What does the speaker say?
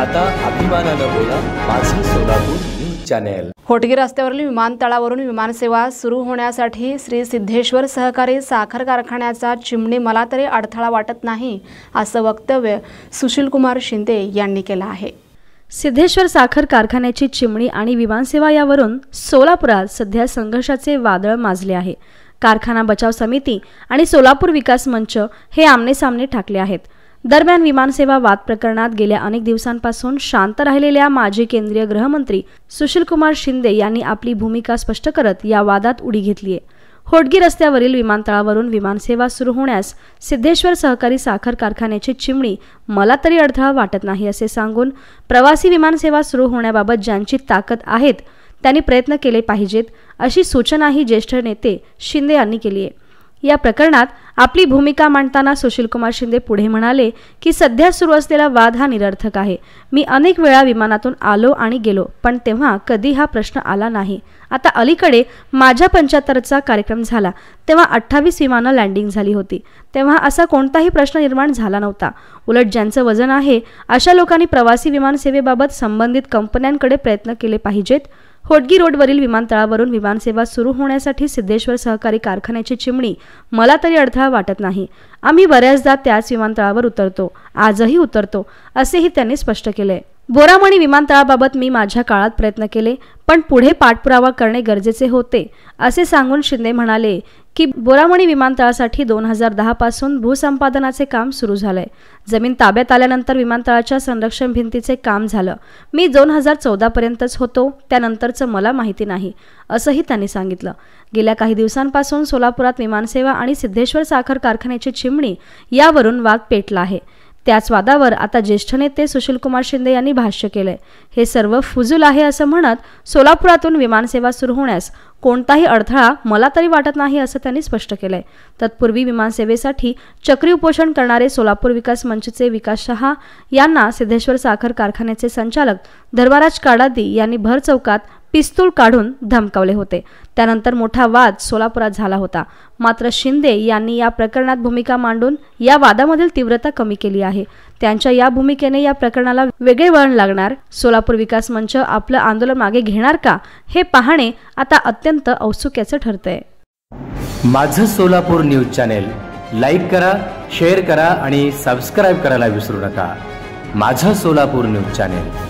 आता अभिमानानं बोला माझं सोलापूर न्यूज चॅनेल होटगी रस्त्यावरील विमानतळावरून विमानसेवा सुरू होण्यासाठी श्री सिद्धेश्वर सहकारी साखर कारखान्याचा चिमणी मला तरी अडथळा वाटत नाही असं वक्तव्य सुशीलकुमार शिंदे यांनी केलं आहे सिद्धेश्वर साखर कारखान्याची चिमणी आणि विमानसेवा यावरून सोलापुरात सध्या संघर्षाचे वादळ माजले आहे कारखाना बचाव समिती आणि सोलापूर विकास मंच हे आमने सामने ठाकले आहेत दरम्यान विमानसेवा वाद प्रकरणात गेल्या अनेक दिवसांपासून शांत राहिलेल्या माजी केंद्रीय गृहमंत्री सुशीलकुमार शिंदे यांनी आपली भूमिका स्पष्ट करत या वादात उडी घेतली आहे होडगी रस्त्यावरील विमानतळावरून विमानसेवा सुरू होण्यास सिद्धेश्वर सहकारी साखर कारखान्याची चिमणी मला तरी अडथळा वाटत नाही असे सांगून प्रवासी विमानसेवा सुरू होण्याबाबत ज्यांची ताकद आहेत त्यांनी प्रयत्न केले पाहिजेत अशी सूचनाही ज्येष्ठ नेते शिंदे यांनी केली आहे या प्रकरणात आपली भूमिका मांडताना सुशीलकुमार शिंदे पुढे म्हणाले की सध्या सुरू असलेला वाद हा निरर्थक आहे मी अनेक वेळा विमानातून आलो आणि गेलो पण तेव्हा कधी हा प्रश्न आला नाही आता अलीकडे माझ्या पंच्याहत्तरचा कार्यक्रम झाला तेव्हा अठ्ठावीस विमानं लँडिंग झाली होती तेव्हा असा कोणताही प्रश्न निर्माण झाला नव्हता उलट ज्यांचं वजन आहे अशा लोकांनी प्रवासी विमानसेवेबाबत संबंधित कंपन्यांकडे प्रयत्न केले पाहिजेत होडगी रोडवरील विमानतळावरून विमानसेवा सुरू होण्यासाठी सिद्धेश्वर सहकारी कारखान्याची चिमणी मला तरी अडथळा वाटत नाही आम्ही बऱ्याचदा त्याच विमानतळावर उतरतो आजही उतरतो असेही त्यांनी स्पष्ट केले बोरामणी विमानतळाबाबत मी माझ्या काळात प्रयत्न केले पण पुढे पाठपुरावा करणे गरजेचे होते असे सांगून शिंदे म्हणाले की बोरामणी विमानतळासाठी दोन हजार दहापासून भूसंपादनाचे काम सुरू झालंय जमीन ताब्यात आल्यानंतर विमानतळाच्या संरक्षण भिंतीचे काम झालं मी दोन हजार चौदापर्यंतच होतो त्यानंतरचं मला माहिती नाही असंही त्यांनी सांगितलं गेल्या काही दिवसांपासून सोलापुरात विमानसेवा आणि सिद्धेश्वर साखर कारखान्याची चिमणी यावरून वाद पेटला आहे त्याच वादावर आता ज्येष्ठ नेते सुशीलकुमार शिंदे यांनी भाष्य केले हे सर्व फुजूल आहे असं म्हणत सोलापुरातून विमानसेवा सुरू होण्यास कोणताही अडथळा मला तरी वाटत नाही असं त्यांनी स्पष्ट केलंय तत्पूर्वी विमानसेवेसाठी चक्री उपोषण करणारे सोलापूर विकास मंचचे विकास शहा यांना सिद्धेश्वर साखर कारखान्याचे संचालक धर्मराज काडादी यांनी भर चौकात पिस्तूल काढून धमकावले होते त्यानंतर मोठा वाद सोलापुरात झाला होता मात्र शिंदे यांनी या प्रकरणात भूमिका मांडून या वादामधील तीव्रता कमी केली आहे त्यांच्या या भूमिकेने या प्रकरणाला वेगळे वळण लागणार सोलापूर विकास मंच आपलं आंदोलन मागे घेणार का हे पाहणे आता अत्यंत औत्सुक्याचं ठरतंय माझं सोलापूर न्यूज चॅनेल लाईक करा शेअर करा आणि सबस्क्राईब करायला विसरू नका माझं सोलापूर न्यूज चॅनेल